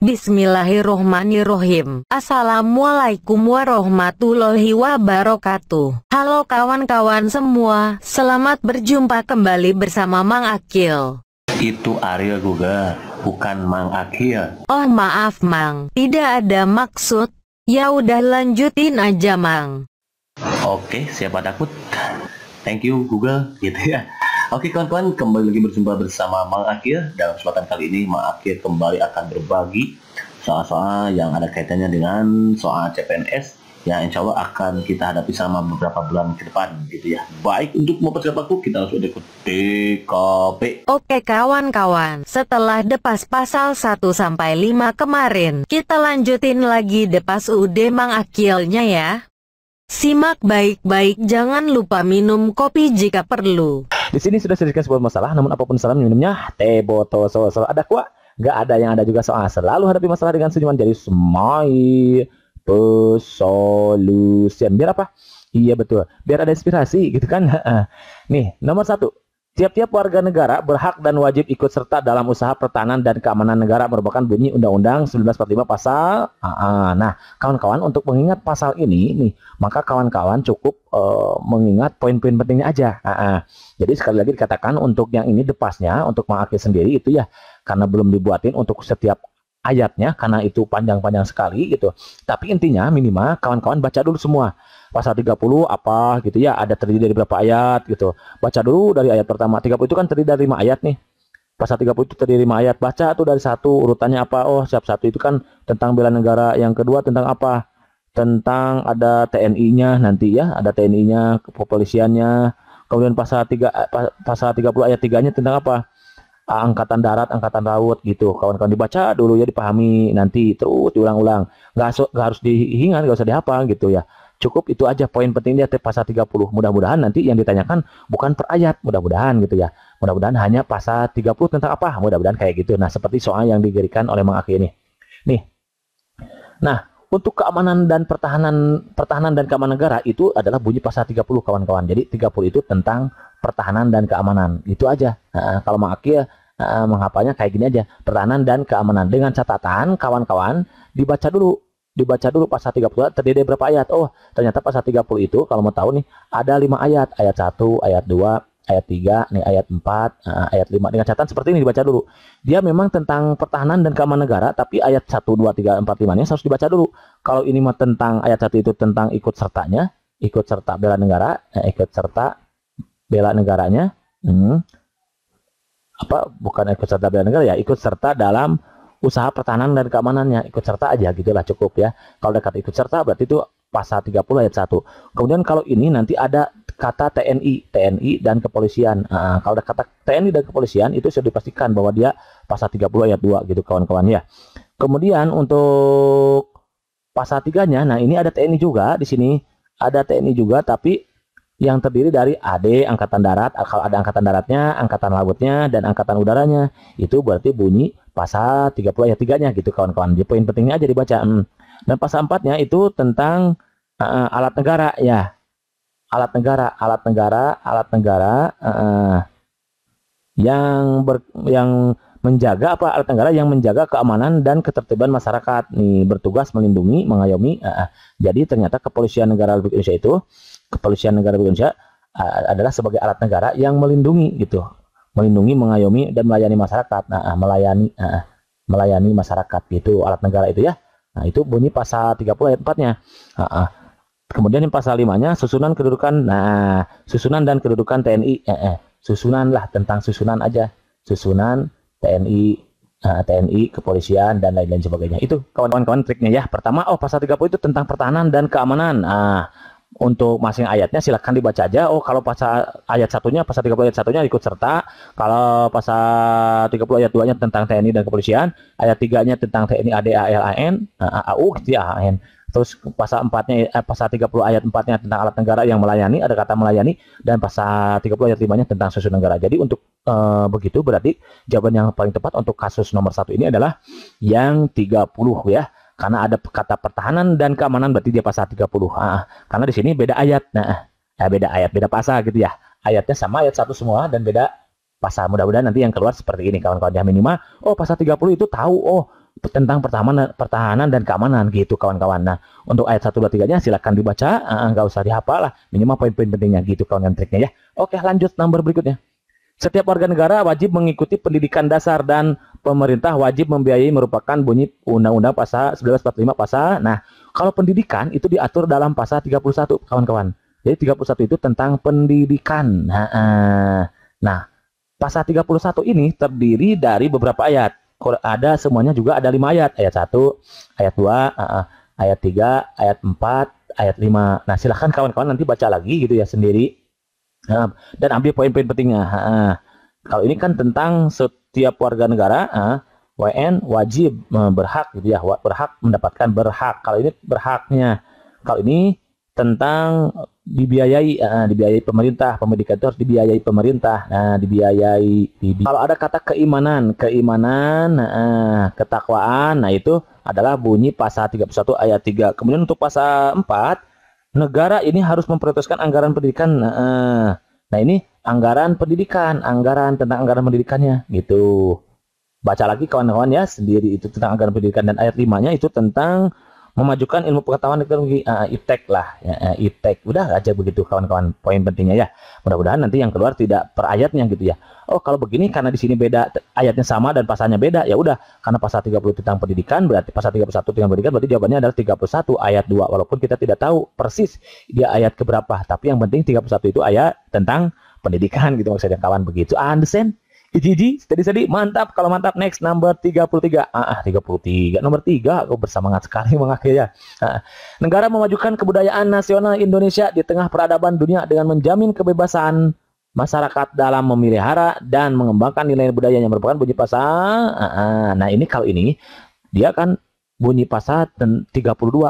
Bismillahirrohmanirrohim Assalamualaikum warahmatullahi wabarakatuh Halo kawan-kawan semua Selamat berjumpa kembali bersama Mang Akil Itu Ariel juga Bukan Mang Akil Oh maaf Mang Tidak ada maksud Ya udah lanjutin aja Mang Oke siapa takut Thank you Google gitu ya Oke kawan-kawan, kembali lagi berjumpa bersama Mang Akhir. Dalam kesempatan kali ini, Mang Akhir kembali akan berbagi soal-soal yang ada kaitannya dengan soal CPNS yang insya Allah akan kita hadapi sama beberapa bulan ke depan gitu ya. Baik untuk mempercepat waktu kita harus ke TKP. Oke kawan-kawan, setelah depas pasal 1 sampai 5 kemarin, kita lanjutin lagi depas UD Mang Akilnya ya. Simak baik-baik jangan lupa minum kopi jika perlu. Di sini sudah sedikit sebuah masalah, namun apapun salam minumnya teh botol so, so ada kuah, nggak ada yang ada juga soal selalu hadapi masalah dengan senyuman jadi smile solusi biar apa iya betul biar ada inspirasi gitu kan nih nomor satu Tiap-tiap warga negara berhak dan wajib ikut serta dalam usaha pertahanan dan keamanan negara merupakan bunyi Undang-Undang 1945 pasal Nah, kawan-kawan untuk mengingat pasal ini nih, maka kawan-kawan cukup uh, mengingat poin-poin pentingnya aja. Jadi sekali lagi dikatakan untuk yang ini depasnya untuk mengakui sendiri itu ya karena belum dibuatin untuk setiap ayatnya karena itu panjang-panjang sekali gitu. Tapi intinya minimal kawan-kawan baca dulu semua. Pasal 30 apa gitu ya, ada terdiri dari berapa ayat gitu. Baca dulu dari ayat pertama. 30 itu kan terdiri dari 5 ayat nih. Pasal 30 itu terdiri 5 ayat. Baca tuh dari satu urutannya apa? Oh, siap satu itu kan tentang bela negara. Yang kedua tentang apa? Tentang ada TNI-nya nanti ya, ada TNI-nya, kepolisiannya. Kemudian pasal 3 eh, pasal 30 ayat 3-nya tentang apa? angkatan darat, angkatan laut gitu. Kawan-kawan dibaca dulu ya dipahami nanti terus diulang-ulang. Gak, gak harus diingat, gak usah dihafal gitu ya. Cukup itu aja poin pentingnya pasal 30. Mudah-mudahan nanti yang ditanyakan bukan per ayat, mudah-mudahan gitu ya. Mudah-mudahan hanya pasal 30 tentang apa? Mudah-mudahan kayak gitu. Nah, seperti soal yang digerikan oleh Mang Aki ini. Nih. Nah, untuk keamanan dan pertahanan pertahanan dan keamanan negara itu adalah bunyi pasal 30 kawan-kawan. Jadi 30 itu tentang pertahanan dan keamanan. Itu aja. Nah, kalau Mang Aki ya, uh, menghafalnya kayak gini aja pertahanan dan keamanan dengan catatan kawan-kawan dibaca dulu dibaca dulu pasal 30 terdiri dari berapa ayat oh ternyata pasal 30 itu kalau mau tahu nih ada lima ayat ayat 1 ayat 2 ayat 3 nih ayat 4 uh, eh, ayat 5 dengan catatan seperti ini dibaca dulu dia memang tentang pertahanan dan keamanan negara tapi ayat 1 2 3 4 5 nya harus dibaca dulu kalau ini mah tentang ayat 1 itu tentang ikut sertanya ikut serta bela negara eh, ikut serta bela negaranya hmm apa bukannya ikut serta bela negara ya ikut serta dalam usaha pertahanan dan keamanannya ikut serta aja gitulah cukup ya kalau dekat ikut serta berarti itu pasal 30 ayat 1 kemudian kalau ini nanti ada kata TNI TNI dan kepolisian nah, kalau ada kata TNI dan kepolisian itu sudah dipastikan bahwa dia pasal 30 ayat 2 gitu kawan-kawan ya kemudian untuk pasal 3 nya nah ini ada TNI juga di sini ada TNI juga tapi yang terdiri dari AD angkatan darat kalau ada angkatan daratnya, angkatan lautnya dan angkatan udaranya. Itu berarti bunyi pasal 30 ayat 3-nya gitu kawan-kawan. Jadi poin pentingnya aja dibaca. Hmm. Dan pasal 4-nya itu tentang uh, alat negara ya. Alat negara, alat negara, alat negara uh, yang ber, yang menjaga apa alat negara yang menjaga keamanan dan ketertiban masyarakat nih bertugas melindungi mengayomi uh, jadi ternyata kepolisian negara Republik Indonesia itu kepolisian negara bagi Indonesia adalah sebagai alat negara yang melindungi gitu melindungi mengayomi dan melayani masyarakat nah, ah, melayani nah, melayani masyarakat itu alat negara itu ya nah itu bunyi pasal 30 ayat 4 nya nah, ah. kemudian yang pasal 5 nya susunan kedudukan nah susunan dan kedudukan TNI eh, eh, susunan lah tentang susunan aja susunan TNI TNI kepolisian dan lain-lain sebagainya itu kawan-kawan triknya ya pertama oh pasal 30 itu tentang pertahanan dan keamanan Nah, untuk masing ayatnya silahkan dibaca aja. Oh, kalau pasal ayat satunya, pasal 30 ayat satunya ikut serta. Kalau pasal 30 ayat 2-nya tentang TNI dan kepolisian, ayat 3-nya tentang TNI AD ALAN, AAU, AN. Terus pasal empatnya nya eh, pasal 30 ayat empatnya tentang alat negara yang melayani, ada kata melayani dan pasal 30 ayat 5-nya tentang susun negara. Jadi untuk eh, begitu berarti jawaban yang paling tepat untuk kasus nomor satu ini adalah yang 30 ya karena ada kata pertahanan dan keamanan berarti dia pasal 30. Ah, karena di sini beda ayat. Nah, ya beda ayat, beda pasal gitu ya. Ayatnya sama ayat satu semua dan beda pasal. Mudah-mudahan nanti yang keluar seperti ini kawan-kawan ya minimal oh pasal 30 itu tahu oh tentang pertahanan pertahanan dan keamanan gitu kawan-kawan. Nah, untuk ayat 1 2 3-nya silakan dibaca, enggak usah dihafal lah, minimal poin-poin pentingnya gitu kawan-kawan triknya ya. Oke, lanjut nomor berikutnya. Setiap warga negara wajib mengikuti pendidikan dasar dan pemerintah wajib membiayai merupakan bunyi Undang-Undang Pasal 1945 Pasal. Nah, kalau pendidikan itu diatur dalam Pasal 31, kawan-kawan. Jadi 31 itu tentang pendidikan. Nah, nah Pasal 31 ini terdiri dari beberapa ayat. Ada semuanya juga ada lima ayat. Ayat 1, ayat 2, ayat 3, ayat 4, ayat 5. Nah, silahkan kawan-kawan nanti baca lagi gitu ya sendiri. Dan ambil poin-poin pentingnya. Kalau ini kan tentang setiap warga negara, eh, WN wajib uh, berhak gitu ya, berhak mendapatkan berhak. Kalau ini berhaknya. Kalau ini tentang dibiayai, eh, eh dibiayai pemerintah. pemerintah itu harus dibiayai pemerintah. Nah, dibiayai. Dibi Kalau ada kata keimanan, keimanan, eh, eh ketakwaan, nah itu adalah bunyi pasal 31 ayat 3. Kemudian untuk pasal 4, negara ini harus memprioritaskan anggaran pendidikan. Nah, nah ini anggaran pendidikan, anggaran tentang anggaran pendidikannya gitu. Baca lagi kawan-kawan ya sendiri itu tentang anggaran pendidikan dan ayat limanya itu tentang memajukan ilmu pengetahuan teknologi uh, eh, iptek lah ya, uh, eh, iptek udah aja begitu kawan-kawan poin pentingnya ya mudah-mudahan nanti yang keluar tidak per ayatnya gitu ya oh kalau begini karena di sini beda ayatnya sama dan pasalnya beda ya udah karena pasal 30 tentang pendidikan berarti pasal 31 tentang pendidikan berarti jawabannya adalah 31 ayat 2 walaupun kita tidak tahu persis dia ayat keberapa tapi yang penting 31 itu ayat tentang pendidikan gitu maksudnya kawan begitu. Understand? GG, tadi tadi mantap. Kalau mantap next number 33. Ah, 33. Ah, Nomor 3 aku bersemangat sekali mengakhirnya. Ah, ah, negara memajukan kebudayaan nasional Indonesia di tengah peradaban dunia dengan menjamin kebebasan masyarakat dalam memelihara dan mengembangkan nilai budaya yang merupakan bunyi pasal. Ah, ah, nah, ini kalau ini dia kan bunyi puluh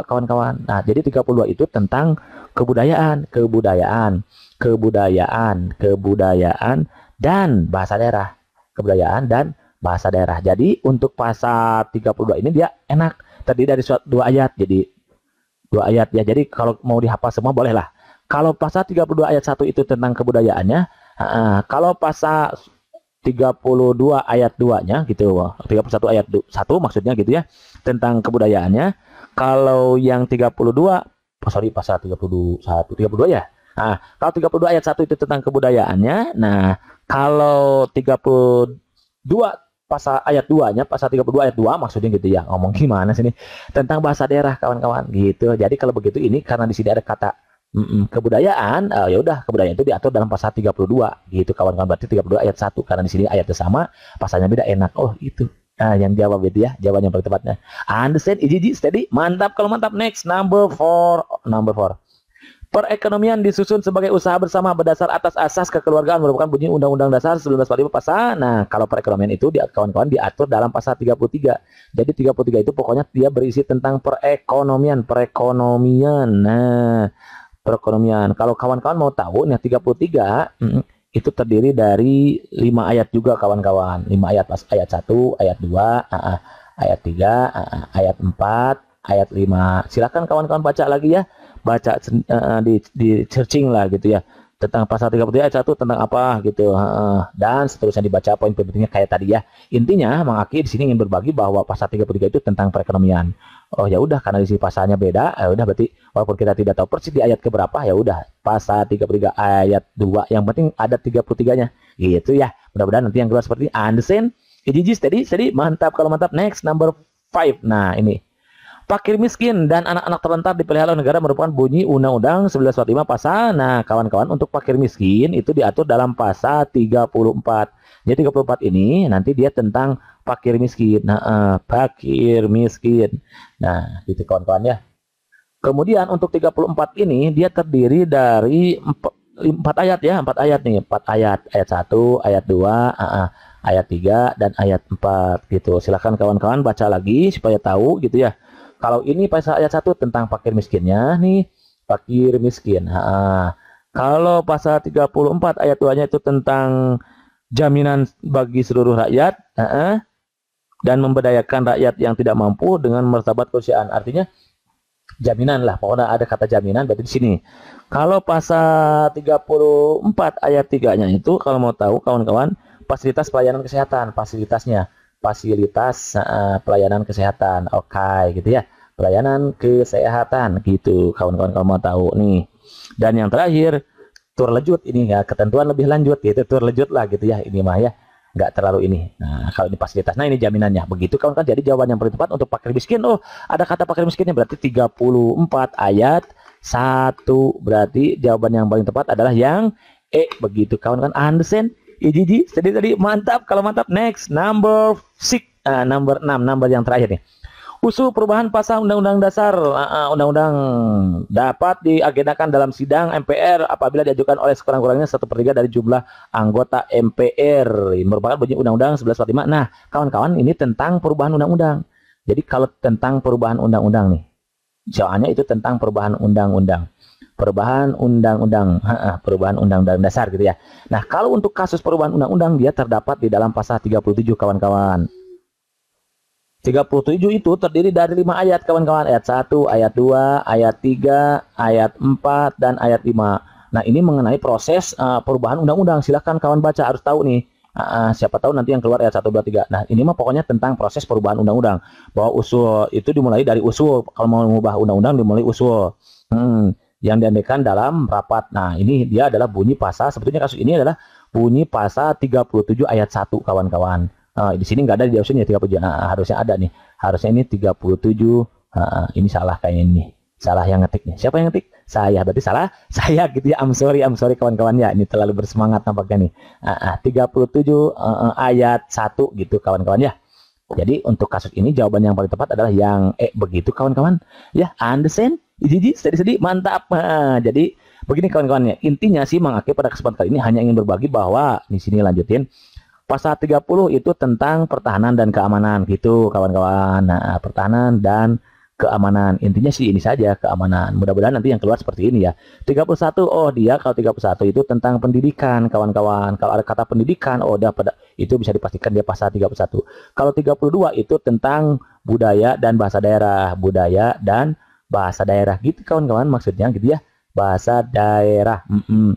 32 kawan-kawan. Nah, jadi 32 itu tentang kebudayaan, kebudayaan kebudayaan, kebudayaan dan bahasa daerah. Kebudayaan dan bahasa daerah. Jadi untuk pasal 32 ini dia enak tadi dari suatu dua ayat. Jadi dua ayat ya. Jadi kalau mau dihafal semua bolehlah. Kalau pasal 32 ayat 1 itu tentang kebudayaannya, kalau pasal 32 ayat 2-nya gitu. 31 ayat 1 maksudnya gitu ya, tentang kebudayaannya. Kalau yang 32 oh sorry pasal 31 32 ya Nah, kalau 32 ayat 1 itu tentang kebudayaannya. Nah, kalau 32 pasal ayat 2-nya, pasal 32 ayat 2 maksudnya gitu ya. Ngomong gimana sini? Tentang bahasa daerah kawan-kawan gitu. Jadi kalau begitu ini karena di sini ada kata mm, kebudayaan, uh, ya udah kebudayaan itu diatur dalam pasal 32 gitu kawan-kawan. Berarti 32 ayat 1 karena di sini ayatnya sama, pasalnya beda enak. Oh, itu. Nah, yang jawab itu ya, jawabannya yang paling tepatnya. Understand, iji, steady, mantap kalau mantap. Next, number four number four Perekonomian disusun sebagai usaha bersama berdasar atas asas kekeluargaan merupakan bunyi Undang-Undang Dasar 1945 pasal. Nah, kalau perekonomian itu kawan-kawan diatur dalam pasal 33. Jadi 33 itu pokoknya dia berisi tentang perekonomian, perekonomian. Nah, perekonomian. Kalau kawan-kawan mau tahu nih 33 itu terdiri dari 5 ayat juga kawan-kawan. 5 ayat pas ayat 1, ayat 2, ayat 3, ayat 4, ayat 5. Silakan kawan-kawan baca lagi ya baca eh, di di searching lah gitu ya tentang pasal 33 ayat 1 tentang apa gitu dan seterusnya dibaca poin pentingnya kayak tadi ya intinya Mang Aki di sini ingin berbagi bahwa pasal 33 itu tentang perekonomian oh ya udah karena di sini pasalnya beda ya udah berarti walaupun kita tidak tahu persis di ayat keberapa ya udah pasal 33 ayat 2 yang penting ada 33 nya gitu ya mudah-mudahan nanti yang keluar seperti ini understand jadi tadi tadi mantap kalau mantap next number five nah ini Pakir miskin dan anak-anak terlantar dipelihara negara merupakan bunyi Undang-Undang 1945 pasal. Nah, kawan-kawan untuk pakir miskin itu diatur dalam pasal 34. Jadi 34 ini nanti dia tentang pakir miskin. Nah, uh, fakir miskin. Nah, gitu kawan-kawan ya. Kemudian untuk 34 ini dia terdiri dari 4 ayat ya, 4 ayat nih, 4 ayat, ayat satu, ayat dua, uh, uh ayat 3 dan ayat 4 gitu. Silahkan kawan-kawan baca lagi supaya tahu gitu ya. Kalau ini pasal ayat 1 tentang fakir miskinnya nih, fakir miskin. Ha. Kalau pasal 34 ayat 2-nya itu tentang jaminan bagi seluruh rakyat, ha. dan memberdayakan rakyat yang tidak mampu dengan martabat keusiaan. Artinya jaminan lah, pokoknya ada kata jaminan berarti di sini. Kalau pasal 34 ayat 3-nya itu kalau mau tahu kawan-kawan fasilitas pelayanan kesehatan, fasilitasnya, fasilitas uh, pelayanan kesehatan. Oke, okay, gitu ya. Pelayanan kesehatan gitu. Kawan-kawan kalau mau tahu nih. Dan yang terakhir, tur lejut ini ya, ketentuan lebih lanjut yaitu tur lejut lah gitu ya ini mah ya. Nggak terlalu ini. Nah, kalau ini fasilitas. Nah, ini jaminannya. Begitu kawan kan jadi jawaban yang paling tepat untuk pakai miskin. Oh, ada kata pakai miskinnya berarti 34 ayat satu berarti jawaban yang paling tepat adalah yang E begitu kawan kan understand Ijiji. Jadi tadi mantap. Kalau mantap next number six, uh, number enam, number yang terakhir nih. Usul perubahan pasal Undang-Undang Dasar ah, ah, Undang-Undang uh, dapat diagendakan dalam sidang MPR apabila diajukan oleh sekurang-kurangnya satu per tiga dari jumlah anggota MPR. Ini merupakan bunyi Undang-Undang 1145. Nah, kawan-kawan ini tentang perubahan Undang-Undang. Jadi kalau tentang perubahan Undang-Undang nih, soalnya itu tentang perubahan Undang-Undang perubahan undang-undang perubahan undang-undang dasar gitu ya. Nah, kalau untuk kasus perubahan undang-undang dia terdapat di dalam pasal 37 kawan-kawan. 37 itu terdiri dari 5 ayat kawan-kawan. Ayat 1, ayat 2, ayat 3, ayat 4 dan ayat 5. Nah, ini mengenai proses uh, perubahan undang-undang. Silahkan kawan baca harus tahu nih. Uh, uh, siapa tahu nanti yang keluar ayat 1 2 3. Nah, ini mah pokoknya tentang proses perubahan undang-undang. Bahwa usul itu dimulai dari usul. Kalau mau mengubah undang-undang dimulai usul. Hmm yang diandaikan dalam rapat. Nah, ini dia adalah bunyi pasal. Sebetulnya kasus ini adalah bunyi pasal 37 ayat 1, kawan-kawan. Uh, di sini nggak ada di optionnya 37. Nah, harusnya ada nih. Harusnya ini 37. Uh, eh, ini salah kayaknya ini. Salah yang ngetiknya. Siapa yang ngetik? Saya. Berarti salah saya gitu ya. I'm sorry, I'm sorry kawan-kawan ya. Ini terlalu bersemangat nampaknya nih. Uh, uh, 37 uh, ayat 1 gitu kawan-kawan ya. Jadi untuk kasus ini jawaban yang paling tepat adalah yang eh begitu kawan-kawan. Ya, understand? jadi sedih-sedih, mantap. Nah, jadi begini kawan-kawannya. Intinya sih Mang Aki pada kesempatan kali ini hanya ingin berbagi bahwa di sini lanjutin pasal 30 itu tentang pertahanan dan keamanan gitu kawan-kawan. Nah, pertahanan dan keamanan. Intinya sih ini saja keamanan. Mudah-mudahan nanti yang keluar seperti ini ya. 31 oh dia kalau 31 itu tentang pendidikan kawan-kawan. Kalau ada kata pendidikan oh udah pada itu bisa dipastikan dia pasal 31. Kalau 32 itu tentang budaya dan bahasa daerah, budaya dan bahasa daerah gitu kawan-kawan maksudnya gitu ya bahasa daerah mm -mm.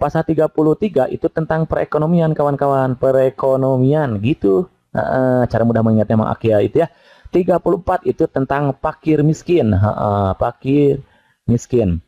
pasal 33 itu tentang perekonomian kawan-kawan perekonomian gitu uh, cara mudah mengingatnya mak Akia itu ya 34 itu tentang pakir miskin uh, pakir miskin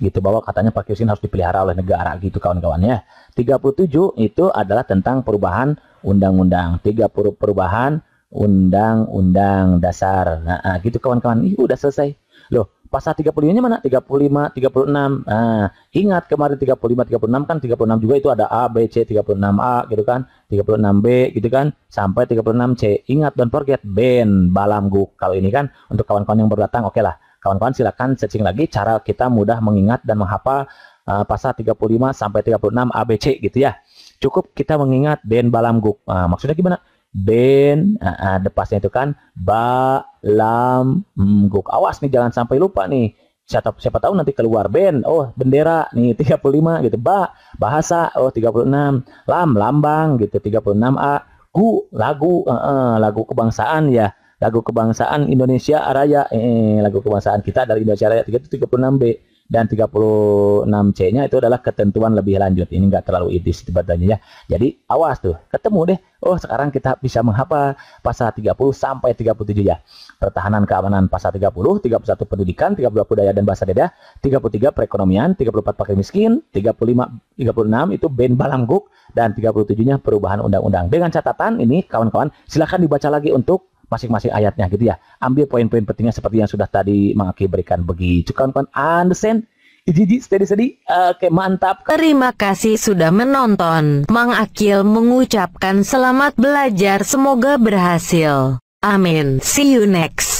gitu bahwa katanya pakir miskin harus dipelihara oleh negara gitu kawan kawan ya 37 itu adalah tentang perubahan undang-undang. 30 perubahan undang-undang dasar. Nah, gitu kawan-kawan. Ih, udah selesai. Loh, pasal 35-nya mana? 35, 36. Nah, ingat kemarin 35, 36 kan 36 juga itu ada A, B, C, 36A gitu kan. 36B gitu kan. Sampai 36C. Ingat, don't forget, balam balamgu. Kalau ini kan untuk kawan-kawan yang baru datang, oke okay lah. Kawan-kawan silahkan searching lagi cara kita mudah mengingat dan menghafal uh, pasal 35 sampai 36 ABC gitu ya. Cukup kita mengingat Ben balamgu. Nah, maksudnya gimana? ben, uh, eh, eh, depasnya itu kan ba, lam, guk. Awas nih jangan sampai lupa nih. Siapa, siapa tahu nanti keluar ben, oh bendera nih 35 gitu. Ba, bahasa, oh 36. Lam, lambang gitu 36A. Gu, lagu, uh, uh, lagu kebangsaan ya. Lagu kebangsaan Indonesia Araya. eh, lagu kebangsaan kita dari Indonesia Raya 36B dan 36C-nya itu adalah ketentuan lebih lanjut. Ini nggak terlalu itis sebetulnya ya. Jadi awas tuh, ketemu deh. Oh, sekarang kita bisa menghafal pasal 30 sampai 37 ya. Pertahanan keamanan pasal 30, 31 pendidikan, 32 budaya dan bahasa daerah, 33 perekonomian, 34 pakai miskin, 35 36 itu Ben Balangguk dan 37-nya perubahan undang-undang. Dengan catatan ini kawan-kawan silahkan dibaca lagi untuk masing-masing ayatnya gitu ya. Ambil poin-poin pentingnya seperti yang sudah tadi Mang berikan begitu. Kawan-kawan understand? Jiji, steady, steady. Oke, mantap. Terima kasih sudah menonton. Mang Akil mengucapkan selamat belajar. Semoga berhasil. Amin. See you next.